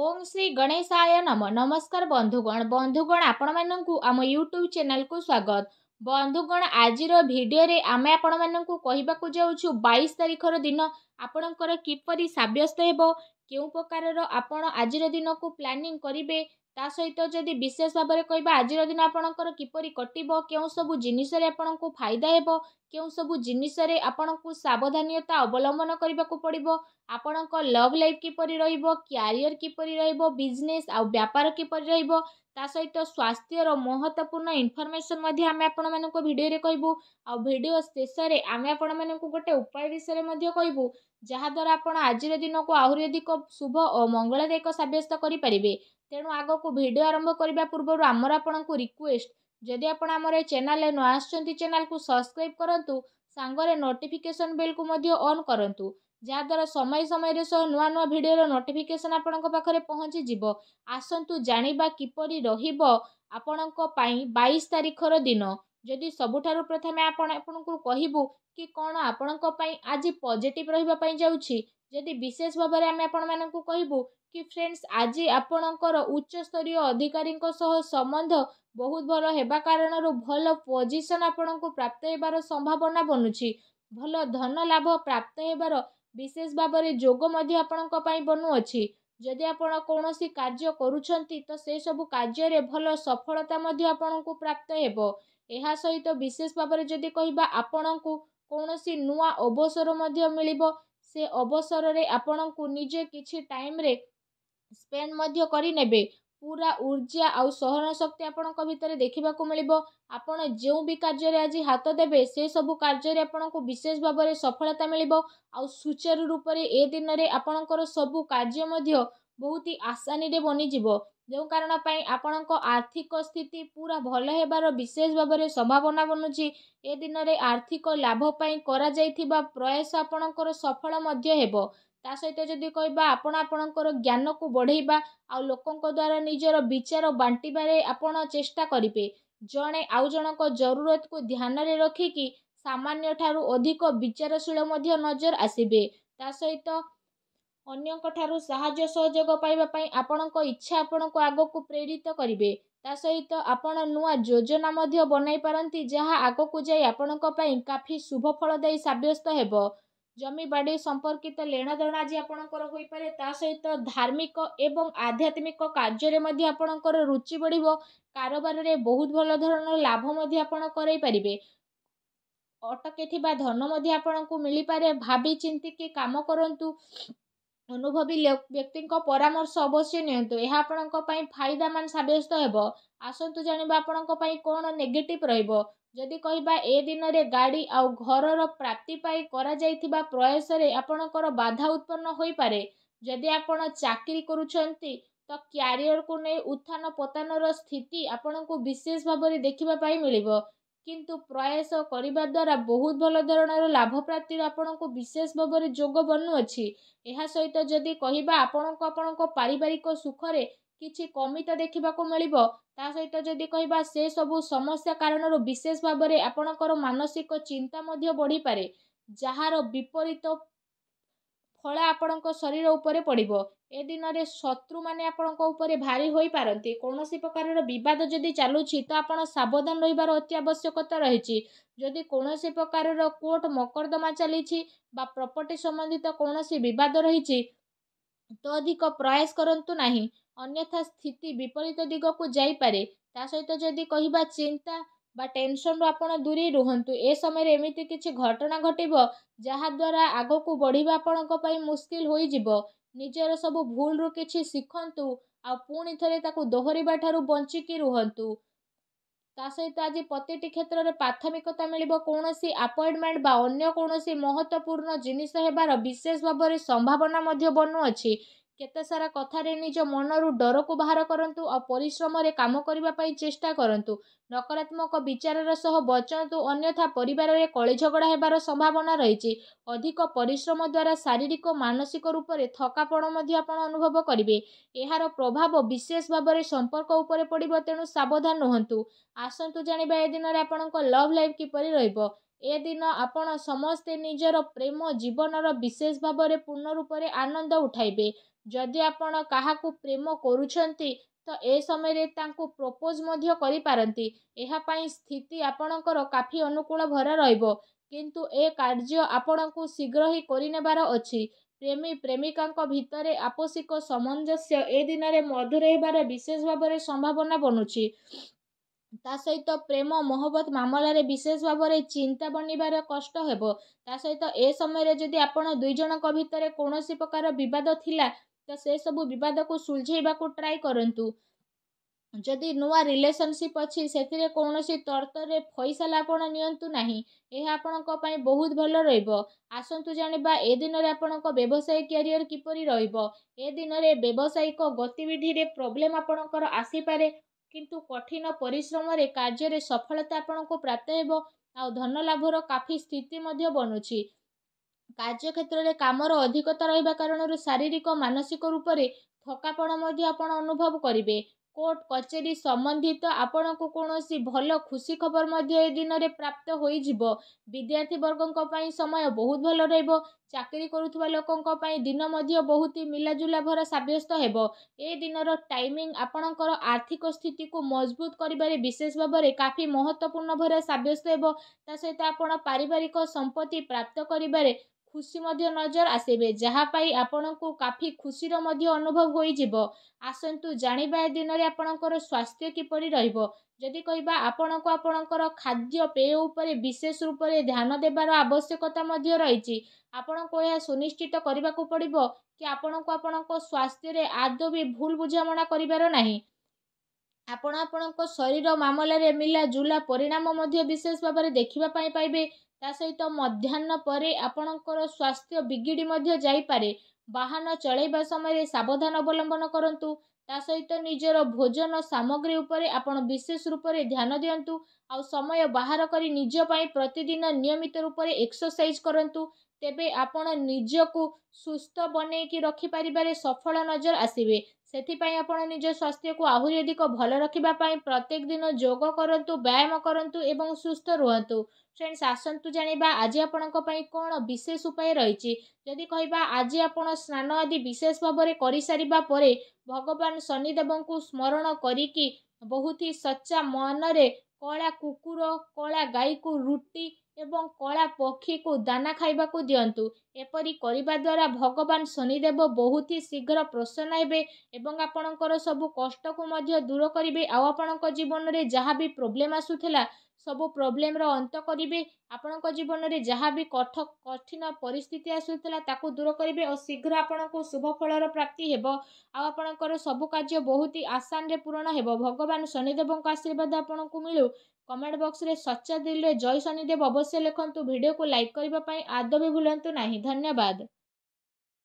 ଓମ୍ ଶ୍ରୀ ଗଣେଶାୟ ନମ ନମସ୍କାର ବନ୍ଧୁଗଣ ବନ୍ଧୁଗଣ ଆପଣମାନଙ୍କୁ ଆମ ୟୁଟ୍ୟୁବ୍ ଚ୍ୟାନେଲକୁ ସ୍ୱାଗତ ବନ୍ଧୁଗଣ ଆଜିର ଭିଡ଼ିଓରେ ଆମେ ଆପଣମାନଙ୍କୁ କହିବାକୁ ଯାଉଛୁ ବାଇଶ ତାରିଖର ଦିନ ଆପଣଙ୍କର କିପରି ସାବ୍ୟସ୍ତ ହେବ କେଉଁ ପ୍ରକାରର ଆପଣ ଆଜିର ଦିନକୁ ପ୍ଲାନିଂ କରିବେ ତା ସହିତ ଯଦି ବିଶେଷ ଭାବରେ କହିବା ଆଜିର ଦିନ ଆପଣଙ୍କର କିପରି କଟିବ କେଉଁ ସବୁ ଜିନିଷରେ ଆପଣଙ୍କୁ ଫାଇଦା ହେବ କେଉଁ ସବୁ ଜିନିଷରେ ଆପଣଙ୍କୁ ସାବଧାନତା ଅବଲମ୍ବନ କରିବାକୁ ପଡ଼ିବ ଆପଣଙ୍କ ଲଭ୍ ଲାଇଫ୍ କିପରି ରହିବ କ୍ୟାରିୟର କିପରି ରହିବ ବିଜନେସ୍ ଆଉ ବ୍ୟାପାର କିପରି ରହିବ ତା ସହିତ ସ୍ୱାସ୍ଥ୍ୟର ମହତ୍ତ୍ୱପୂର୍ଣ୍ଣ ଇନଫର୍ମେସନ୍ ମଧ୍ୟ ଆମେ ଆପଣମାନଙ୍କ ଭିଡ଼ିଓରେ କହିବୁ ଆଉ ଭିଡ଼ିଓ ଶେଷରେ ଆମେ ଆପଣମାନଙ୍କୁ ଗୋଟେ ଉପାୟ ବିଷୟରେ ମଧ୍ୟ କହିବୁ ଯାହାଦ୍ୱାରା ଆପଣ ଆଜିର ଦିନକୁ ଆହୁରି ଅଧିକ ଶୁଭ ଓ ମଙ୍ଗଳଦାୟକ ସାବ୍ୟସ୍ତ କରିପାରିବେ ତେଣୁ ଆଗକୁ ଭିଡ଼ିଓ ଆରମ୍ଭ କରିବା ପୂର୍ବରୁ ଆମର ଆପଣଙ୍କୁ ରିକ୍ୱେଷ୍ଟ ଯଦି ଆପଣ ଆମର ଏଇ ଚ୍ୟାନେଲରେ ନ ଆସୁଛନ୍ତି ଚ୍ୟାନେଲକୁ ସବସ୍କ୍ରାଇବ୍ କରନ୍ତୁ ସାଙ୍ଗରେ ନୋଟିଫିକେସନ୍ ବେଲ୍କୁ ମଧ୍ୟ ଅନ୍ କରନ୍ତୁ ଯାହାଦ୍ୱାରା ସମୟ ସମୟରେ ସହ ନୂଆ ନୂଆ ଭିଡ଼ିଓର ନୋଟିଫିକେସନ୍ ଆପଣଙ୍କ ପାଖରେ ପହଞ୍ଚିଯିବ ଆସନ୍ତୁ ଜାଣିବା କିପରି ରହିବ ଆପଣଙ୍କ ପାଇଁ ବାଇଶ ତାରିଖର ଦିନ ଯଦି ସବୁଠାରୁ ପ୍ରଥମେ ଆପଣ ଆପଣଙ୍କୁ କହିବୁ କି କ'ଣ ଆପଣଙ୍କ ପାଇଁ ଆଜି ପଜିଟିଭ୍ ରହିବା ପାଇଁ ଯାଉଛି ଯଦି ବିଶେଷ ଭାବରେ ଆମେ ଆପଣମାନଙ୍କୁ କହିବୁ କି ଫ୍ରେଣ୍ଡସ୍ ଆଜି ଆପଣଙ୍କର ଉଚ୍ଚସ୍ତରୀୟ ଅଧିକାରୀଙ୍କ ସହ ସମ୍ବନ୍ଧ ବହୁତ ଭଲ ହେବା କାରଣରୁ ଭଲ ପୋଜିସନ୍ ଆପଣଙ୍କୁ ପ୍ରାପ୍ତ ହେବାର ସମ୍ଭାବନା ବନୁଛି ଭଲ ଧନ ଲାଭ ପ୍ରାପ୍ତ ହେବାର ବିଶେଷ ଭାବରେ ଯୋଗ ମଧ୍ୟ ଆପଣଙ୍କ ପାଇଁ ବନୁଅଛି ଯଦି ଆପଣ କୌଣସି କାର୍ଯ୍ୟ କରୁଛନ୍ତି ତ ସେସବୁ କାର୍ଯ୍ୟରେ ଭଲ ସଫଳତା ମଧ୍ୟ ଆପଣଙ୍କୁ ପ୍ରାପ୍ତ ହେବ ଏହା ସହିତ ବିଶେଷ ଭାବରେ ଯଦି କହିବା ଆପଣଙ୍କୁ କୌଣସି ନୂଆ ଅବସର ମଧ୍ୟ ମିଳିବ ସେ ଅବସରରେ ଆପଣଙ୍କୁ ନିଜେ କିଛି ଟାଇମ୍ରେ ସ୍ପେଣ୍ଡ ମଧ୍ୟ କରିନେବେ ପୁରା ଉର୍ଜା ଆଉ ସହନ ଶକ୍ତି ଆପଣଙ୍କ ଭିତରେ ଦେଖିବାକୁ ମିଳିବ ଆପଣ ଯେଉଁ ବି କାର୍ଯ୍ୟରେ ଆଜି ହାତ ଦେବେ ସେସବୁ କାର୍ଯ୍ୟରେ ଆପଣଙ୍କୁ ବିଶେଷ ଭାବରେ ସଫଳତା ମିଳିବ ଆଉ ସୁଚାରୁ ରୂପରେ ଏ ଦିନରେ ଆପଣଙ୍କର ସବୁ କାର୍ଯ୍ୟ ମଧ୍ୟ ବହୁତ ହି ଆସାନୀରେ ବନିଯିବ ଯେଉଁ କାରଣ ପାଇଁ ଆପଣଙ୍କ ଆର୍ଥିକ ସ୍ଥିତି ପୁରା ଭଲ ହେବାର ବିଶେଷ ଭାବରେ ସମ୍ଭାବନା ବନୁଛି ଏ ଦିନରେ ଆର୍ଥିକ ଲାଭ ପାଇଁ କରାଯାଇଥିବା ପ୍ରୟାସ ଆପଣଙ୍କର ସଫଳ ମଧ୍ୟ ହେବ ତା ସହିତ ଯଦି କହିବା ଆପଣ ଆପଣଙ୍କର ଜ୍ଞାନକୁ ବଢ଼େଇବା ଆଉ ଲୋକଙ୍କ ଦ୍ୱାରା ନିଜର ବିଚାର ବାଣ୍ଟିବାରେ ଆପଣ ଚେଷ୍ଟା କରିବେ ଜଣେ ଆଉ ଜଣଙ୍କ ଜରୁରତକୁ ଧ୍ୟାନରେ ରଖିକି ସାମାନ୍ୟ ଠାରୁ ଅଧିକ ବିଚାରଶୀଳ ମଧ୍ୟ ନଜର ଆସିବେ ତା ସହିତ ଅନ୍ୟଙ୍କଠାରୁ ସାହାଯ୍ୟ ସହଯୋଗ ପାଇବା ପାଇଁ ଆପଣଙ୍କ ଇଚ୍ଛା ଆପଣଙ୍କୁ ଆଗକୁ ପ୍ରେରିତ କରିବେ ତା ସହିତ ଆପଣ ନୂଆ ଯୋଜନା ମଧ୍ୟ ବନାଇ ପାରନ୍ତି ଯାହା ଆଗକୁ ଯାଇ ଆପଣଙ୍କ ପାଇଁ କାଫି ଶୁଭଫଳଦାୟୀ ସାବ୍ୟସ୍ତ ହେବ জমি বাଡ଼ି ସମ୍ପର୍କିତ ଲେଣଦେଣ ଆଜି ଆପଣଙ୍କର ହୋଇପାରେ ତା ସହିତ ଧାର୍ମିକ ଏବଂ ଆଧ୍ୟାତ୍ମିକ କାର୍ଯ୍ୟରେ ମଧ୍ୟ ଆପଣଙ୍କର ରୁଚି ବଢ଼ିବ କାରବାରରେ ବହୁତ ଭଲ ଧରଣର ଲାଭ ମଧ୍ୟ ଆପଣ କରାଇପାରିବେ ଅଟକିଥିବା ଧନ ମଧ୍ୟ ଆପଣଙ୍କୁ ମିଳିପାରେ ଭାବି ଚିନ୍ତିକି କାମ କରନ୍ତୁ ଅନୁଭବୀ ବ୍ୟକ୍ତିଙ୍କ ପରାମର୍ଶ ଅବଶ୍ୟ ନିଅନ୍ତୁ ଏହା ଆପଣଙ୍କ ପାଇଁ ଫାଇଦାମାନ ସାବ୍ୟସ୍ତ ହେବ ଆସନ୍ତୁ ଜାଣିବା ଆପଣଙ୍କ ପାଇଁ କ'ଣ ନେଗେଟିଭ୍ ରହିବ ଯଦି କହିବା ଏ ଦିନରେ ଗାଡ଼ି ଆଉ ଘରର ପ୍ରାପ୍ତି ପାଇଁ କରାଯାଇଥିବା ପ୍ରୟାସରେ ଆପଣଙ୍କର ବାଧା ଉତ୍ପନ୍ନ ହୋଇପାରେ ଯଦି ଆପଣ ଚାକିରି କରୁଛନ୍ତି ତ କ୍ୟାରିୟରକୁ ନେଇ ଉତ୍ଥାନ ପତନର ସ୍ଥିତି ଆପଣଙ୍କୁ ବିଶେଷ ଭାବରେ ଦେଖିବା ପାଇଁ ମିଳିବ କିନ୍ତୁ ପ୍ରୟାସ କରିବା ଦ୍ୱାରା ବହୁତ ଭଲ ଧରଣର ଲାଭ ଲାଭପ୍ରାପ୍ତିର ଆପଣଙ୍କୁ ବିଶେଷ ଭାବରେ ଯୋଗ ବନୁଅଛି ଏହା ସହିତ ଯଦି କହିବା ଆପଣଙ୍କୁ ଆପଣଙ୍କ ପାରିବାରିକ ସୁଖରେ କିଛି କମିତା ଦେଖିବାକୁ ମିଳିବ ତା ସହିତ ଯଦି କହିବା ସେସବୁ ସମସ୍ୟା କାରଣରୁ ବିଶେଷ ଭାବରେ ଆପଣଙ୍କର ମାନସିକ ଚିନ୍ତା ମଧ୍ୟ ବଢ଼ିପାରେ ଯାହାର ବିପରୀତ ଫଳ ଆପଣଙ୍କ ଶରୀର ଉପରେ ପଡ଼ିବ ଏ ଦିନରେ ଶତ୍ରୁମାନେ ଆପଣଙ୍କ ଉପରେ ଭାରି ହୋଇପାରନ୍ତି କୌଣସି ପ୍ରକାରର ବିବାଦ ଯଦି ଚାଲୁଛି ତ ଆପଣ ସାବଧାନ ରହିବାର ଅତି ଆବଶ୍ୟକତା ରହିଛି ଯଦି କୌଣସି ପ୍ରକାରର କୋର୍ଟ ମକର୍ଦ୍ଦମା ଚାଲିଛି ବା ପ୍ରପର୍ଟି ସମ୍ବନ୍ଧିତ କୌଣସି ବିବାଦ ରହିଛି ତ ଅଧିକ ପ୍ରୟାସ କରନ୍ତୁ ନାହିଁ ଅନ୍ୟଥା ସ୍ଥିତି ବିପରୀତ ଦିଗକୁ ଯାଇପାରେ ତା ସହିତ ଯଦି କହିବା ଚିନ୍ତା ବା ଟେନସନରୁ ଆପଣ ଦୂରେଇ ରୁହନ୍ତୁ ଏ ସମୟରେ ଏମିତି କିଛି ଘଟଣା ଘଟିବ ଯାହାଦ୍ୱାରା ଆଗକୁ ବଢ଼ିବା ଆପଣଙ୍କ ପାଇଁ ମୁସ୍କିଲ ହୋଇଯିବ ନିଜର ସବୁ ଭୁଲରୁ କିଛି ଶିଖନ୍ତୁ ଆଉ ପୁଣି ଥରେ ତାକୁ ଦୋହରିବା ଠାରୁ ବଞ୍ଚିକି ରୁହନ୍ତୁ ତା ସହିତ ଆଜି ପ୍ରତିଟି କ୍ଷେତ୍ରରେ ପ୍ରାଥମିକତା ମିଳିବ କୌଣସି ଆପଏଣ୍ଟମେଣ୍ଟ ବା ଅନ୍ୟ କୌଣସି ମହତ୍ଵପୂର୍ଣ୍ଣ ଜିନିଷ ହେବାର ବିଶେଷ ଭାବରେ ସମ୍ଭାବନା ମଧ୍ୟ ବନୁଅଛି କେତେ ସାରା କଥାରେ ନିଜ ମନରୁ ଡରକୁ ବାହାର କରନ୍ତୁ ଆଉ ପରିଶ୍ରମରେ କାମ କରିବା ପାଇଁ ଚେଷ୍ଟା କରନ୍ତୁ ନକାରାତ୍ମକ ବିଚାରର ସହ ବଞ୍ଚନ୍ତୁ ଅନ୍ୟଥା ପରିବାରରେ କଳି ଝଗଡ଼ା ହେବାର ସମ୍ଭାବନା ରହିଛି ଅଧିକ ପରିଶ୍ରମ ଦ୍ୱାରା ଶାରୀରିକ ମାନସିକ ରୂପରେ ଥକାପଣ ମଧ୍ୟ ଆପଣ ଅନୁଭବ କରିବେ ଏହାର ପ୍ରଭାବ ବିଶେଷ ଭାବରେ ସମ୍ପର୍କ ଉପରେ ପଡ଼ିବ ତେଣୁ ସାବଧାନ ନୁହନ୍ତୁ ଆସନ୍ତୁ ଜାଣିବା ଏ ଦିନରେ ଆପଣଙ୍କ ଲଭ୍ ଲାଇଫ୍ କିପରି ରହିବ ଏ ଦିନ ଆପଣ ସମସ୍ତେ ନିଜର ପ୍ରେମ ଜୀବନର ବିଶେଷ ଭାବରେ ପୂର୍ଣ୍ଣ ରୂପରେ ଆନନ୍ଦ ଉଠାଇବେ ଯଦି ଆପଣ କାହାକୁ ପ୍ରେମ କରୁଛନ୍ତି ତ ଏ ସମୟରେ ତାଙ୍କୁ ପ୍ରପୋଜ ମଧ୍ୟ କରିପାରନ୍ତି ଏହା ପାଇଁ ସ୍ଥିତି ଆପଣଙ୍କର କାଫି ଅନୁକୂଳ ଭରା ରହିବ କିନ୍ତୁ ଏ କାର୍ଯ୍ୟ ଆପଣଙ୍କୁ ଶୀଘ୍ର ହିଁ କରିନେବାର ଅଛି ପ୍ରେମୀ ପ୍ରେମିକାଙ୍କ ଭିତରେ ଆପୋଷିକ ସାମଞ୍ଜସ୍ୟ ଏ ଦିନରେ ମଧୁର ହେବାର ବିଶେଷ ଭାବରେ ସମ୍ଭାବନା ବନୁଛି ତା ସହିତ ପ୍ରେମ ମହବତ ମାମଲାରେ ବିଶେଷ ଭାବରେ ଚିନ୍ତା ବନିବାର କଷ୍ଟ ହେବ ତା ସହିତ ଏ ସମୟରେ ଯଦି ଆପଣ ଦୁଇ ଜଣଙ୍କ ଭିତରେ କୌଣସି ପ୍ରକାର ବିବାଦ ଥିଲା ତ ସେସବୁ ବିବାଦକୁ ସୁଲଝେଇବାକୁ ଟ୍ରାଏ କରନ୍ତୁ ଯଦି ନୂଆ ରିଲେସନସିପ୍ ଅଛି ସେଥିରେ କୌଣସି ତର୍ତ୍ତରେ ଫଇସଲା ଆପଣ ନିଅନ୍ତୁ ନାହିଁ ଏହା ଆପଣଙ୍କ ପାଇଁ ବହୁତ ଭଲ ରହିବ ଆସନ୍ତୁ ଜାଣିବା ଏ ଦିନରେ ଆପଣଙ୍କ ବ୍ୟବସାୟ କ୍ୟାରିୟର କିପରି ରହିବ ଏ ଦିନରେ ବ୍ୟବସାୟିକ ଗତିବିଧିରେ ପ୍ରୋବ୍ଲେମ୍ ଆପଣଙ୍କର ଆସିପାରେ କିନ୍ତୁ କଠିନ ପରିଶ୍ରମରେ କାର୍ଯ୍ୟରେ ସଫଳତା ଆପଣଙ୍କୁ ପ୍ରାପ୍ତ ହେବ ଆଉ ଧନ ଲାଭର କାଫି ସ୍ଥିତି ମଧ୍ୟ ବନୁଛି କାର୍ଯ୍ୟକ୍ଷେତ୍ରରେ କାମର ଅଧିକତା ରହିବା କାରଣରୁ ଶାରୀରିକ ମାନସିକ ରୂପରେ ଥକାପଣ ମଧ୍ୟ ଆପଣ ଅନୁଭବ କରିବେ କୋର୍ଟ କଚେରୀ ସମ୍ବନ୍ଧିତ ଆପଣଙ୍କୁ କୌଣସି ଭଲ ଖୁସି ଖବର ମଧ୍ୟ ଏ ଦିନରେ ପ୍ରାପ୍ତ ହୋଇଯିବ ବିଦ୍ୟାର୍ଥୀବର୍ଗଙ୍କ ପାଇଁ ସମୟ ବହୁତ ଭଲ ରହିବ ଚାକିରି କରୁଥିବା ଲୋକଙ୍କ ପାଇଁ ଦିନ ମଧ୍ୟ ବହୁତ ମିଲାଜୁଲା ଭରା ସାବ୍ୟସ୍ତ ହେବ ଏ ଦିନର ଟାଇମିଂ ଆପଣଙ୍କର ଆର୍ଥିକ ସ୍ଥିତିକୁ ମଜବୁତ କରିବାରେ ବିଶେଷ ଭାବରେ କାଫି ମହତ୍ତ୍ୱପୂର୍ଣ୍ଣ ଭରେ ସାବ୍ୟସ୍ତ ହେବ ତା ସହିତ ଆପଣ ପାରିବାରିକ ସମ୍ପତ୍ତି ପ୍ରାପ୍ତ କରିବାରେ ଖୁସି ମଧ୍ୟ ନଜର ଆସିବେ ଯାହା ପାଇଁ ଆପଣଙ୍କୁ କାଫି ଖୁସିର ମଧ୍ୟ ଅନୁଭବ ହୋଇଯିବ ଆସନ୍ତୁ ଜାଣିବା ଏ ଦିନରେ ଆପଣଙ୍କର ସ୍ୱାସ୍ଥ୍ୟ କିପରି ରହିବ ଯଦି କହିବା ଆପଣଙ୍କୁ ଆପଣଙ୍କର ଖାଦ୍ୟପେୟ ଉପରେ ବିଶେଷ ରୂପରେ ଧ୍ୟାନ ଦେବାର ଆବଶ୍ୟକତା ମଧ୍ୟ ରହିଛି ଆପଣଙ୍କୁ ଏହା ସୁନିଶ୍ଚିତ କରିବାକୁ ପଡ଼ିବ କି ଆପଣଙ୍କୁ ଆପଣଙ୍କ ସ୍ୱାସ୍ଥ୍ୟରେ ଆଦୌ ବି ଭୁଲ ବୁଝାମଣା କରିବାର ନାହିଁ ଆପଣ ଆପଣଙ୍କ ଶରୀର ମାମଲାରେ ମିଲାଜୁଲା ପରିଣାମ ମଧ୍ୟ ବିଶେଷ ଭାବରେ ଦେଖିବା ପାଇଁ ପାଇବେ ତା ସହିତ ମଧ୍ୟାହ୍ନ ପରେ ଆପଣଙ୍କର ସ୍ୱାସ୍ଥ୍ୟ ବିଗିଡ଼ି ମଧ୍ୟ ଯାଇପାରେ ବାହନ ଚଳାଇବା ସମୟରେ ସାବଧାନ ଅବଲମ୍ବନ କରନ୍ତୁ ତା ସହିତ ନିଜର ଭୋଜନ ସାମଗ୍ରୀ ଉପରେ ଆପଣ ବିଶେଷ ରୂପରେ ଧ୍ୟାନ ଦିଅନ୍ତୁ ଆଉ ସମୟ ବାହାର କରି ନିଜ ପାଇଁ ପ୍ରତିଦିନ ନିୟମିତ ରୂପରେ ଏକ୍ସରସାଇଜ୍ କରନ୍ତୁ ତେବେ ଆପଣ ନିଜକୁ ସୁସ୍ଥ ବନେଇକି ରଖିପାରିବାରେ ସଫଳ ନଜର ଆସିବେ ସେଥିପାଇଁ ଆପଣ ନିଜ ସ୍ୱାସ୍ଥ୍ୟକୁ ଆହୁରି ଅଧିକ ଭଲ ରଖିବା ପାଇଁ ପ୍ରତ୍ୟେକ ଦିନ ଯୋଗ କରନ୍ତୁ ବ୍ୟାୟାମ କରନ୍ତୁ ଏବଂ ସୁସ୍ଥ ରୁହନ୍ତୁ ଫ୍ରେଣ୍ଡସ୍ ଆସନ୍ତୁ ଜାଣିବା ଆଜି ଆପଣଙ୍କ ପାଇଁ କ'ଣ ବିଶେଷ ଉପାୟ ରହିଛି ଯଦି କହିବା ଆଜି ଆପଣ ସ୍ନାନ ଆଦି ବିଶେଷ ଭାବରେ କରିସାରିବା ପରେ ଭଗବାନ ଶନିଦେବଙ୍କୁ ସ୍ମରଣ କରିକି ବହୁତ ହି ସଚ୍ଚା ମନରେ କଳା କୁକୁର କଳା ଗାଈକୁ ରୁଟି ଏବଂ କଳା ପକ୍ଷୀକୁ ଦାନା ଖାଇବାକୁ ଦିଅନ୍ତୁ ଏପରି କରିବା ଦ୍ୱାରା ଭଗବାନ ଶନିଦେବ ବହୁତ ହି ଶୀଘ୍ର ପ୍ରସନ୍ନ ହେବେ ଏବଂ ଆପଣଙ୍କର ସବୁ କଷ୍ଟକୁ ମଧ୍ୟ ଦୂର କରିବେ ଆଉ ଆପଣଙ୍କ ଜୀବନରେ ଯାହା ବି ପ୍ରୋବ୍ଲେମ୍ ଆସୁଥିଲା ସବୁ ପ୍ରୋବ୍ଲେମ୍ର ଅନ୍ତ କରିବେ ଆପଣଙ୍କ ଜୀବନରେ ଯାହା ବି କଠ କଠିନ ପରିସ୍ଥିତି ଆସୁଥିଲା ତାକୁ ଦୂର କରିବେ ଓ ଶୀଘ୍ର ଆପଣଙ୍କୁ ଶୁଭ ଫଳର ପ୍ରାପ୍ତି ହେବ ଆଉ ଆପଣଙ୍କର ସବୁ କାର୍ଯ୍ୟ ବହୁତ ଆସାନରେ ପୂରଣ ହେବ ଭଗବାନ ଶନିଦେବଙ୍କ ଆଶୀର୍ବାଦ ଆପଣଙ୍କୁ ମିଳୁ କମେଣ୍ଟ ବକ୍ସରେ ସଚ୍ଚା ଦିଲ୍ରେ ଜୟ ଶନିଦେବ ଅବଶ୍ୟ ଲେଖନ୍ତୁ ଭିଡ଼ିଓକୁ ଲାଇକ୍ କରିବା ପାଇଁ ଆଦୌ ବି ଭୁଲନ୍ତୁ ନାହିଁ ଧନ୍ୟବାଦ